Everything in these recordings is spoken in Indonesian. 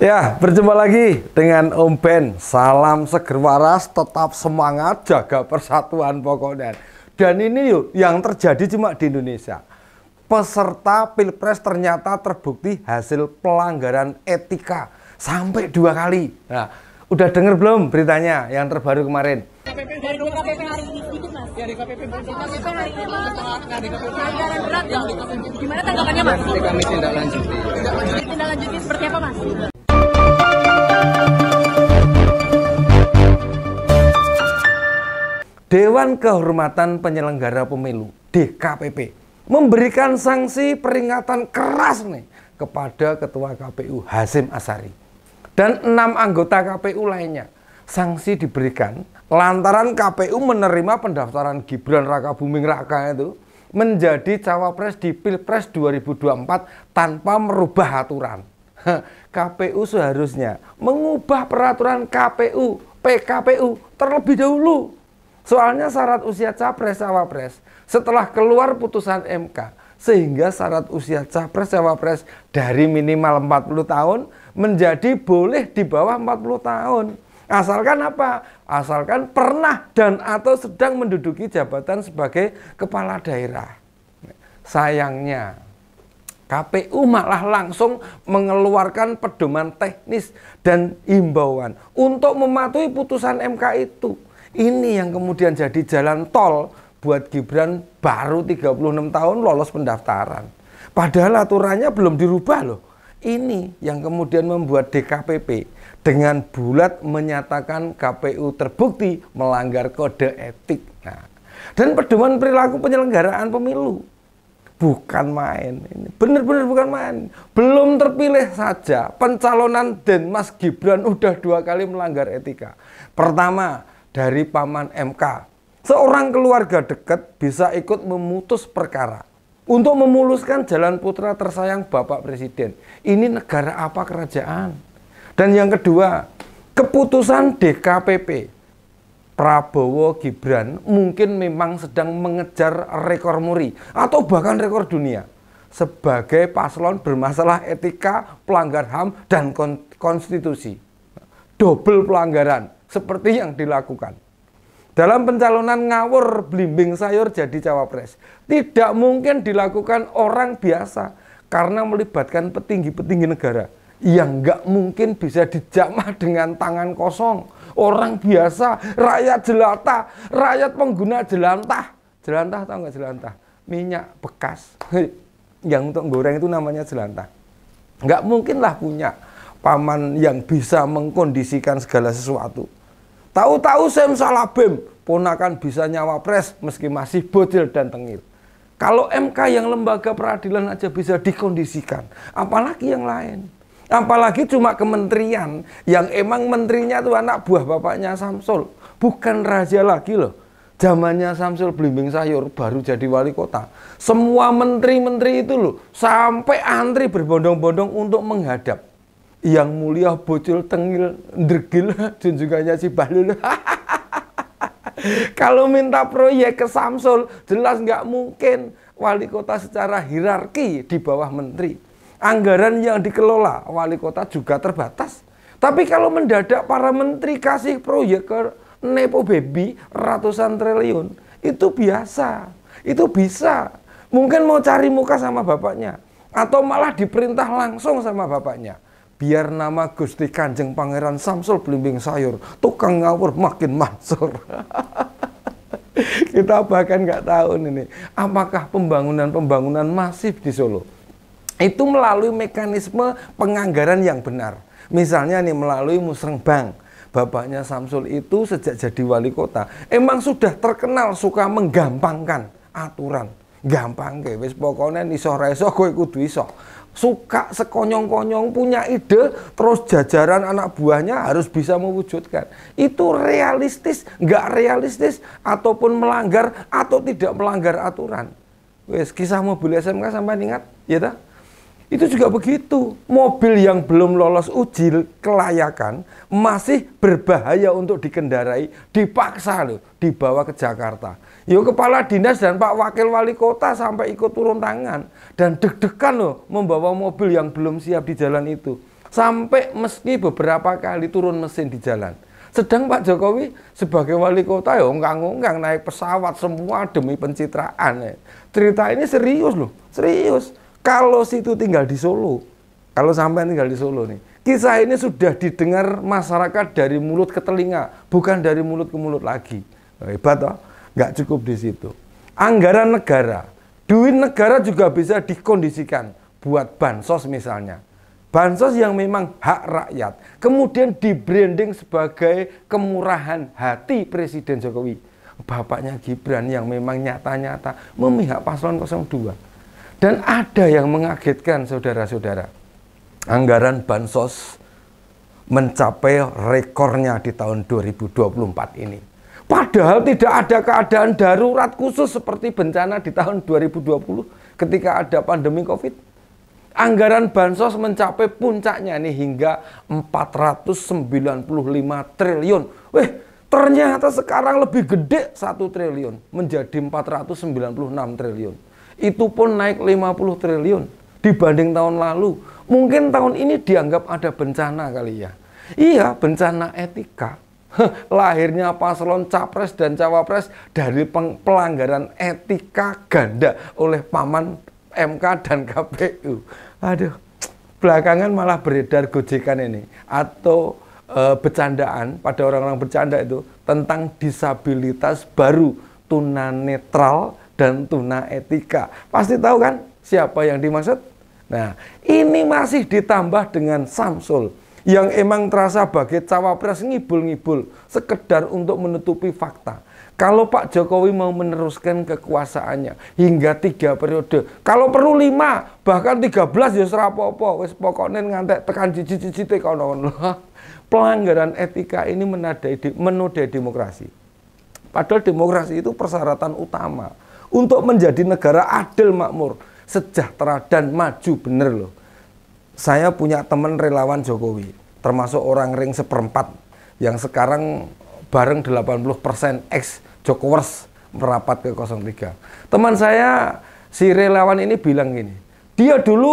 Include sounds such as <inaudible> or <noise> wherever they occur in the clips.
Ya, berjumpa lagi dengan Om Ben. Salam seger waras, tetap semangat, jaga persatuan pokoknya. Dan ini yuk, yang terjadi cuma di Indonesia. Peserta Pilpres ternyata terbukti hasil pelanggaran etika sampai dua kali. Nah, udah denger belum beritanya yang terbaru kemarin? Dari KPP hari ini sedikit mas. Ya KPP KPP hari ini Pelanggaran berat KPP. Gimana tanggapannya mas? Kami tindak lanjuti. Tindak lanjuti seperti apa mas? Dewan Kehormatan Penyelenggara Pemilu DKPP memberikan sanksi peringatan keras nih kepada Ketua KPU Hasim Asari dan enam anggota KPU lainnya. Sanksi diberikan lantaran KPU menerima pendaftaran Gibran Raka Buming Raka itu menjadi cawapres di Pilpres 2024 tanpa merubah aturan. KPU seharusnya mengubah peraturan KPU, PKPU terlebih dahulu Soalnya syarat usia capres cawapres setelah keluar putusan MK sehingga syarat usia capres cawapres dari minimal 40 tahun menjadi boleh di bawah 40 tahun. Asalkan apa? Asalkan pernah dan atau sedang menduduki jabatan sebagai kepala daerah. Sayangnya KPU malah langsung mengeluarkan pedoman teknis dan imbauan untuk mematuhi putusan MK itu ini yang kemudian jadi jalan tol buat Gibran baru 36 tahun lolos pendaftaran. Padahal aturannya belum dirubah loh. Ini yang kemudian membuat DKPP dengan bulat menyatakan KPU terbukti melanggar kode etik. Nah, dan pedoman perilaku penyelenggaraan pemilu bukan main ini benar-benar bukan main belum terpilih saja pencalonan Denmas Gibran udah dua kali melanggar etika pertama dari paman MK. Seorang keluarga dekat bisa ikut memutus perkara untuk memuluskan jalan putra tersayang Bapak Presiden. Ini negara apa kerajaan? Dan yang kedua, keputusan DKPP Prabowo Gibran mungkin memang sedang mengejar rekor muri atau bahkan rekor dunia sebagai paslon bermasalah etika, pelanggar HAM dan konstitusi. Double pelanggaran seperti yang dilakukan. Dalam pencalonan ngawur blimbing sayur jadi cawapres. Tidak mungkin dilakukan orang biasa karena melibatkan petinggi-petinggi negara yang nggak mungkin bisa dijamah dengan tangan kosong. Orang biasa, rakyat jelata, rakyat pengguna jelantah. Jelantah tahu nggak jelantah? Minyak bekas yang untuk goreng itu namanya jelantah. Nggak mungkinlah punya paman yang bisa mengkondisikan segala sesuatu Tahu-tahu sem salah bem, ponakan bisa nyawa pres meski masih bocil dan tengil. Kalau MK yang lembaga peradilan aja bisa dikondisikan, apalagi yang lain. Apalagi cuma kementerian yang emang menterinya itu anak buah bapaknya Samsul. Bukan raja lagi loh. Zamannya Samsul belimbing Sayur baru jadi wali kota. Semua menteri-menteri itu loh sampai antri berbondong-bondong untuk menghadap yang mulia bocil tengil ndregil <laughs> junjungannya si Bahlul <laughs> kalau minta proyek ke Samsul jelas nggak mungkin wali kota secara hierarki di bawah menteri anggaran yang dikelola wali kota juga terbatas tapi kalau mendadak para menteri kasih proyek ke Nepo Baby ratusan triliun itu biasa itu bisa mungkin mau cari muka sama bapaknya atau malah diperintah langsung sama bapaknya biar nama Gusti Kanjeng Pangeran Samsul Belimbing Sayur tukang ngawur makin mansur <laughs> kita bahkan nggak tahu ini apakah pembangunan-pembangunan masif di Solo itu melalui mekanisme penganggaran yang benar misalnya nih melalui musreng bank bapaknya Samsul itu sejak jadi wali kota emang sudah terkenal suka menggampangkan aturan gampang ke wis pokoknya sore reso kowe kudu iso suka sekonyong-konyong punya ide terus jajaran anak buahnya harus bisa mewujudkan itu realistis nggak realistis ataupun melanggar atau tidak melanggar aturan wes kisah mobil SMK sampai ingat ya ta itu juga begitu. Mobil yang belum lolos uji kelayakan masih berbahaya untuk dikendarai, dipaksa loh dibawa ke Jakarta. Yo kepala dinas dan Pak Wakil Wali Kota sampai ikut turun tangan dan deg-degan loh membawa mobil yang belum siap di jalan itu. Sampai meski beberapa kali turun mesin di jalan. Sedang Pak Jokowi sebagai wali kota ya ungkang-ungkang naik pesawat semua demi pencitraan. Ya. Cerita ini serius loh, serius kalau situ tinggal di Solo, kalau sampai tinggal di Solo nih, kisah ini sudah didengar masyarakat dari mulut ke telinga, bukan dari mulut ke mulut lagi. Hebat toh? Nggak cukup di situ. Anggaran negara, duit negara juga bisa dikondisikan buat bansos misalnya. Bansos yang memang hak rakyat, kemudian dibranding sebagai kemurahan hati Presiden Jokowi. Bapaknya Gibran yang memang nyata-nyata memihak paslon 02 dan ada yang mengagetkan saudara-saudara. Anggaran Bansos mencapai rekornya di tahun 2024 ini. Padahal tidak ada keadaan darurat khusus seperti bencana di tahun 2020 ketika ada pandemi Covid. Anggaran bansos mencapai puncaknya nih hingga 495 triliun. Wih, ternyata sekarang lebih gede 1 triliun menjadi 496 triliun itu pun naik 50 triliun dibanding tahun lalu. Mungkin tahun ini dianggap ada bencana kali ya. Iya, bencana etika. Lahirnya paslon capres dan cawapres dari pelanggaran etika ganda oleh paman MK dan KPU. Aduh, belakangan malah beredar gojekan ini atau e, bercandaan pada orang-orang bercanda itu tentang disabilitas baru tunanetral dan tuna etika. Pasti tahu kan siapa yang dimaksud? Nah, ini masih ditambah dengan Samsul yang emang terasa bagai cawapres ngibul-ngibul sekedar untuk menutupi fakta. Kalau Pak Jokowi mau meneruskan kekuasaannya hingga tiga periode, kalau perlu lima, bahkan tiga belas ya serapopo, wes pokoknya ngantek tekan cici-cici kono Pelanggaran etika ini menadai, menodai demokrasi. Padahal demokrasi itu persyaratan utama untuk menjadi negara adil makmur, sejahtera dan maju bener loh. Saya punya teman relawan Jokowi, termasuk orang ring seperempat yang sekarang bareng 80% ex Jokowers merapat ke 03. Teman saya si relawan ini bilang gini, dia dulu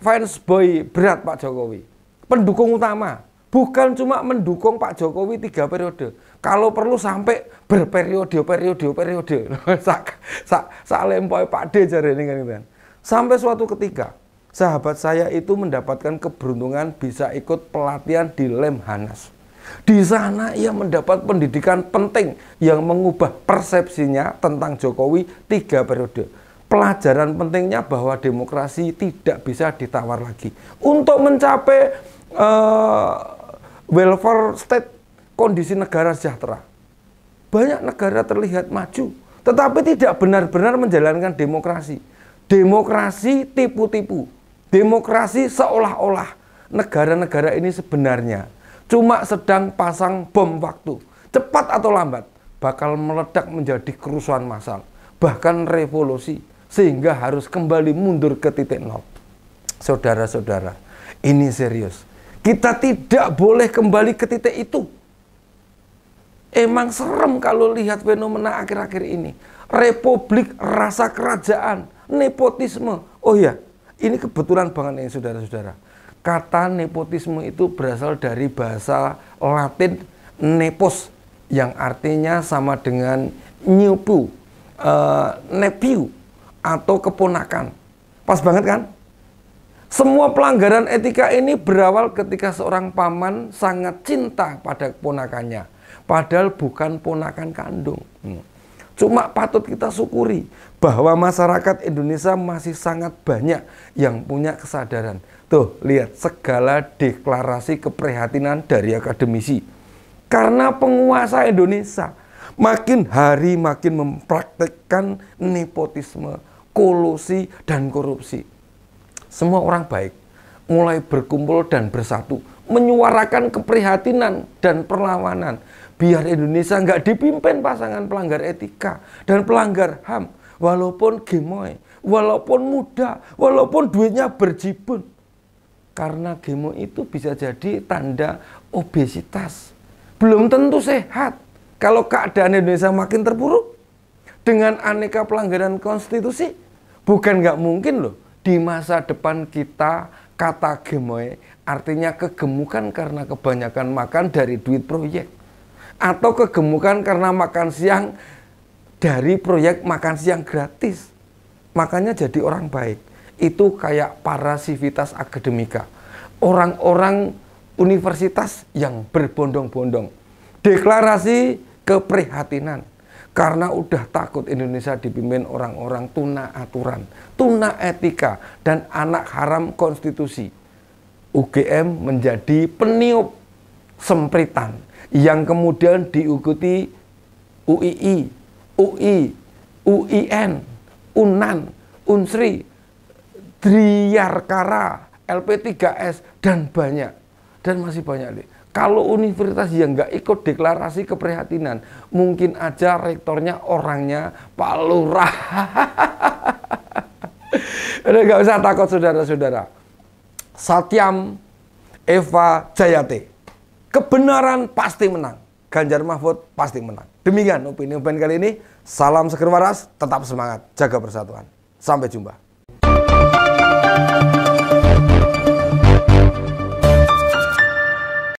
fans boy berat Pak Jokowi, pendukung utama. Bukan cuma mendukung Pak Jokowi tiga periode. Kalau perlu sampai berperiode, periode, periode. <laughs> sak, sak, sak Pak D jari ini kan, kan. Sampai suatu ketika, sahabat saya itu mendapatkan keberuntungan bisa ikut pelatihan di Lemhanas. Di sana ia mendapat pendidikan penting yang mengubah persepsinya tentang Jokowi tiga periode. Pelajaran pentingnya bahwa demokrasi tidak bisa ditawar lagi. Untuk mencapai uh, welfare state, kondisi negara sejahtera. Banyak negara terlihat maju, tetapi tidak benar-benar menjalankan demokrasi. Demokrasi tipu-tipu. Demokrasi seolah-olah negara-negara ini sebenarnya cuma sedang pasang bom waktu. Cepat atau lambat bakal meledak menjadi kerusuhan massal, bahkan revolusi sehingga harus kembali mundur ke titik nol. Saudara-saudara, ini serius kita tidak boleh kembali ke titik itu. Emang serem kalau lihat fenomena akhir-akhir ini. Republik rasa kerajaan, nepotisme. Oh ya, ini kebetulan banget ini saudara-saudara. Kata nepotisme itu berasal dari bahasa Latin nepos yang artinya sama dengan nyupu, uh, eh, nepiu atau keponakan. Pas banget kan? Semua pelanggaran etika ini berawal ketika seorang paman sangat cinta pada ponakannya, padahal bukan ponakan kandung. Hmm. Cuma patut kita syukuri bahwa masyarakat Indonesia masih sangat banyak yang punya kesadaran. Tuh, lihat segala deklarasi keprihatinan dari akademisi. Karena penguasa Indonesia makin hari makin mempraktekkan nepotisme, kolusi, dan korupsi semua orang baik mulai berkumpul dan bersatu, menyuarakan keprihatinan dan perlawanan. Biar Indonesia nggak dipimpin pasangan pelanggar etika dan pelanggar HAM, walaupun gemoy, walaupun muda, walaupun duitnya berjibun. Karena gemoy itu bisa jadi tanda obesitas. Belum tentu sehat. Kalau keadaan Indonesia makin terburuk dengan aneka pelanggaran konstitusi, bukan nggak mungkin loh di masa depan kita kata gemoy artinya kegemukan karena kebanyakan makan dari duit proyek atau kegemukan karena makan siang dari proyek makan siang gratis. Makanya jadi orang baik. Itu kayak parasivitas akademika. Orang-orang universitas yang berbondong-bondong. Deklarasi keprihatinan. Karena udah takut Indonesia dipimpin orang-orang tuna aturan, tuna etika, dan anak haram konstitusi. UGM menjadi peniup sempritan yang kemudian diikuti UII, UI, UIN, UNAN, UNSRI, Driyarkara, LP3S, dan banyak. Dan masih banyak. Deh. Kalau universitas yang nggak ikut deklarasi keprihatinan, mungkin aja rektornya orangnya Pak Lurah. <laughs> Udah nggak usah takut saudara-saudara. Satyam Eva Jayate. Kebenaran pasti menang. Ganjar Mahfud pasti menang. Demikian opini opini kali ini. Salam seger waras, tetap semangat, jaga persatuan. Sampai jumpa.